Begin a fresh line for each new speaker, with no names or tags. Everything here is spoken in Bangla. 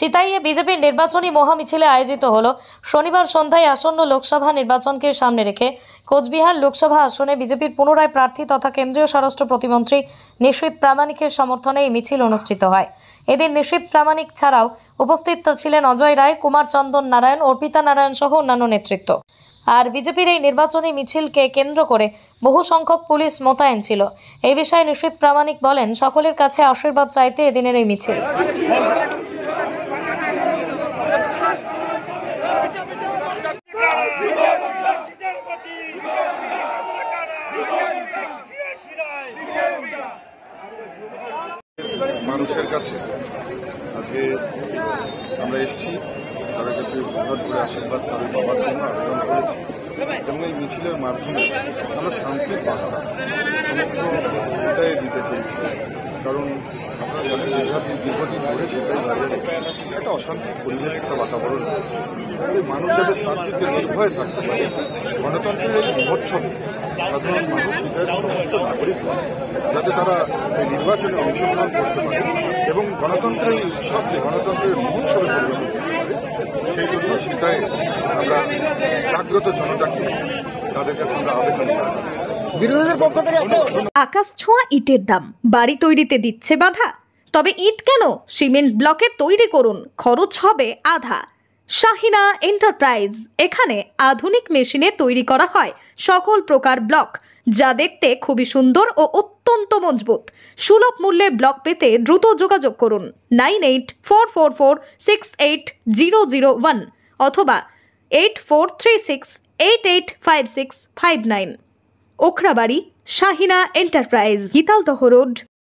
সিতাইয়ে বিজেপির নির্বাচনী মহামিছিলে আয়োজিত হল শনিবার সন্ধ্যায় আসন্ন লোকসভা নির্বাচনকে সামনে রেখে কোচবিহার লোকসভা আসনে বিজেপির পুনরায় প্রার্থী তথা কেন্দ্রীয় স্বরাষ্ট্র প্রতিমন্ত্রী নিশীত প্রামাণিকের সমর্থনে এই মিছিল অনুষ্ঠিত হয় এদিন নিশীত প্রামাণিক ছাড়াও উপস্থিত ছিলেন অজয় রায় কুমার চন্দন নারায়ণ অর্পিতা নারায়ণ সহ অন্যান্য নেতৃত্ব আর বিজেপির এই নির্বাচনী মিছিলকে কেন্দ্র করে বহু সংখ্যক পুলিশ মোতায়েন ছিল এই বিষয়ে নিশ্চিত প্রামাণিক বলেন সকলের কাছে আশীর্বাদ চাইতে এদিনের এই মিছিল
মানুষের কাছে আজকে আমরা এসেছি তাদের কাছে ভোট করে আশীর্বাদ তাদের বাবার জন্য আবেদন করেছি এবং এই মিছিলের মাধ্যমে আমরা শান্তির বার্তা দিতে চেয়েছি কারণ আপনি দীর্ঘদিন ধরে একটা অশান্তির পরিবেশ একটা বাতাবরণ মানুষ যাতে শান্তিতে নির্ভয়ে থাকতে পারে গণতন্ত্রের এই সাধারণ মানুষ সমস্ত নাগরিক যাতে তারা নির্বাচনে অংশগ্রহণ করতে পারে এবং গণতন্ত্রের এই উৎসবকে গণতন্ত্রের মহোৎসবে পরিণত করতে পারে সেই জন্য আমরা জাগ্রত জনতাকে তাদের কাছে আমরা আবেদন
আকাশ ছোঁয়া ইটের দাম বাড়ি তৈরিতে দিচ্ছে বাধা তবে ইট কেন সিমেন্ট ব্লকে তৈরি করুন খরচ হবে আধা শাহিনা এন্টারপ্রাইজ এখানে আধুনিক মেশিনে তৈরি করা হয় সকল প্রকার ব্লক যা দেখতে খুবই সুন্দর ও অত্যন্ত মজবুত সুলভ মূল্যে ব্লক পেতে দ্রুত যোগাযোগ করুন nine eight four four four six eight zero zero one অথবা eight four three six eight eight five six five nine Okhrabari Shahina enterprise Gitaldaha road